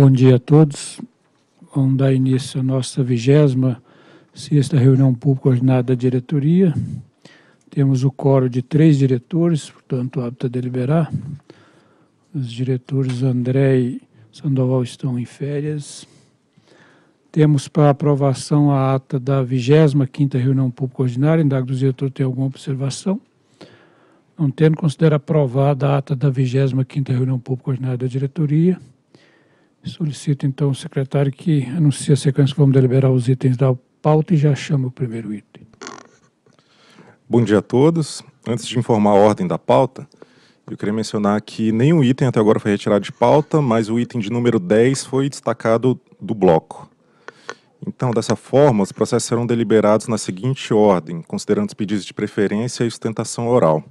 Bom dia a todos. Vamos dar início à nossa vigésima sexta reunião pública ordinária da diretoria. Temos o coro de três diretores, portanto, hábito a deliberar. Os diretores André e Sandoval estão em férias. Temos para aprovação a ata da 25ª reunião pública ordinária. Indago do diretor tem alguma observação? Não tendo, considero aprovada a ata da 25ª reunião pública ordinária da diretoria. Solicito então o secretário que anuncie a sequência que vamos deliberar os itens da pauta e já chama o primeiro item. Bom dia a todos. Antes de informar a ordem da pauta, eu queria mencionar que nenhum item até agora foi retirado de pauta, mas o item de número 10 foi destacado do bloco. Então, dessa forma, os processos serão deliberados na seguinte ordem, considerando os pedidos de preferência e sustentação oral.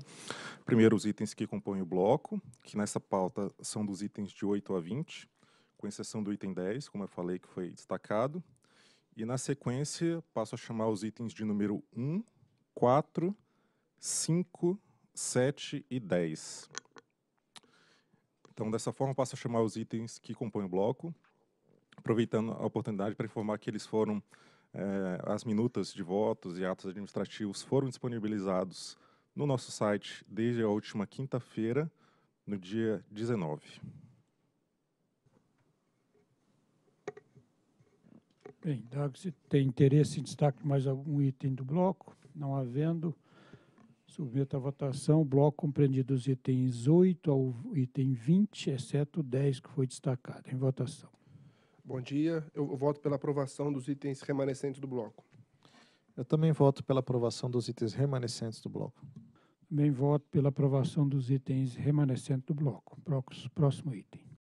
Primeiro, os itens que compõem o bloco, que nessa pauta são dos itens de 8 a 20 com exceção do item 10, como eu falei, que foi destacado. E na sequência, passo a chamar os itens de número 1, 4, 5, 7 e 10. Então, dessa forma, passo a chamar os itens que compõem o bloco, aproveitando a oportunidade para informar que eles foram, eh, as minutas de votos e atos administrativos foram disponibilizados no nosso site desde a última quinta-feira, no dia 19. Bem, se tem interesse em destaque mais algum item do bloco? Não havendo, submeto à votação o bloco compreendido dos itens 8 ao item 20, exceto 10 que foi destacado. Em votação. Bom dia. Eu voto pela aprovação dos itens remanescentes do bloco. Eu também voto pela aprovação dos itens remanescentes do bloco. Também voto pela aprovação dos itens remanescentes do bloco. Próximo item.